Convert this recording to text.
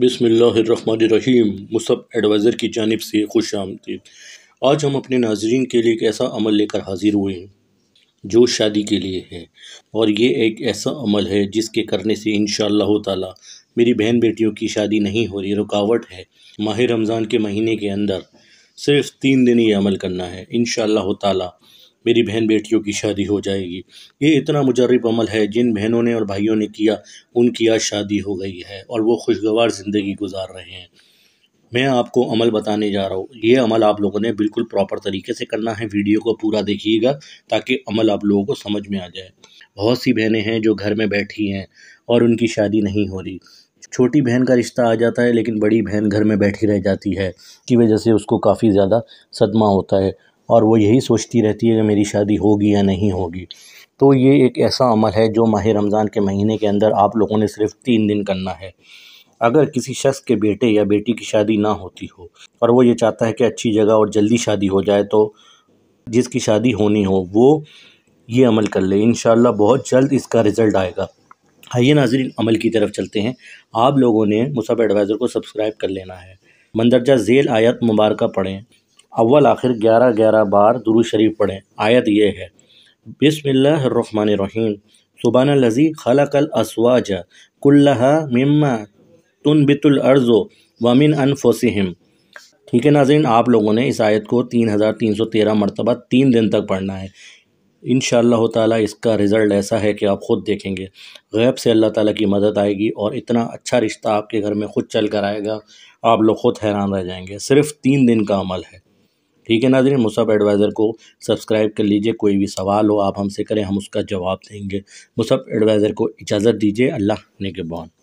बिसमीम Musab adviser की जानब से खुश आमदीद आज हम अपने नाजरन के लिए एक ऐसा अमल लेकर हाजिर हुए हैं जो शादी के लिए है और ये एक ऐसा अमल है जिसके करने से इन ताला मेरी बहन बेटियों की शादी नहीं हो रही रुकावट है माह रमज़ान के महीने के अंदर सिर्फ तीन दिन ये अमल करना है इन ताला मेरी बहन बेटियों की शादी हो जाएगी ये इतना मुजरब अमल है जिन बहनों ने और भाइयों ने किया उनकी आज शादी हो गई है और वो खुशगवार ज़िंदगी गुजार रहे हैं मैं आपको अमल बताने जा रहा हूँ ये अमल आप लोगों ने बिल्कुल प्रॉपर तरीके से करना है वीडियो को पूरा देखिएगा ताकि अमल आप लोगों को समझ में आ जाए बहुत सी बहनें हैं जो घर में बैठी हैं और उनकी शादी नहीं हो रही छोटी बहन का रिश्ता आ जाता है लेकिन बड़ी बहन घर में बैठी रह जाती है की वजह से उसको काफ़ी ज़्यादा सदमा होता है और वो यही सोचती रहती है कि मेरी शादी होगी या नहीं होगी तो ये एक ऐसा अमल है जो माह रमज़ान के महीने के अंदर आप लोगों ने सिर्फ तीन दिन करना है अगर किसी शख्स के बेटे या बेटी की शादी ना होती हो और वो ये चाहता है कि अच्छी जगह और जल्दी शादी हो जाए तो जिसकी शादी होनी हो वो ये अमल कर ले इन बहुत जल्द इसका रिज़ल्ट आएगा आइए नाजरीन अमल की तरफ चलते हैं आप लोगों ने मुसाफ एडवाइज़र को सब्सक्राइब कर लेना है मंदरजा झेल आयत मुबारक पढ़ें अव्वल आखिर ग्यारह ग्यारह बार दुरू शरीफ पढ़ें आयत ये है रहीम सुबान लजी कल असवाज कुल्ला मिम्मा तुन बितुल अर्ज़ो वमिन अनफोसिम ठीक है नाजीन आप लोगों ने इस आयत को तीन हज़ार तीन सौ तेरह मरतबा तीन दिन तक पढ़ना है इन ताला इसका रिज़ल्ट ऐसा है कि आप ख़ुद देखेंगे गैब से अल्लाह ताला की मदद आएगी और इतना अच्छा रिश्ता आपके घर में ख़ुद चल कर आएगा आप लोग ख़ुद हैरान रह जाएंगे सिर्फ़ तीन दिन का अमल है ठीक है नाजरीन मुसब एडवाइज़र को सब्सक्राइब कर लीजिए कोई भी सवाल हो आप हमसे करें हम उसका जवाब देंगे मुसब एडवाइज़र को इजाज़त दीजिए अल्लाह ने के नेकबान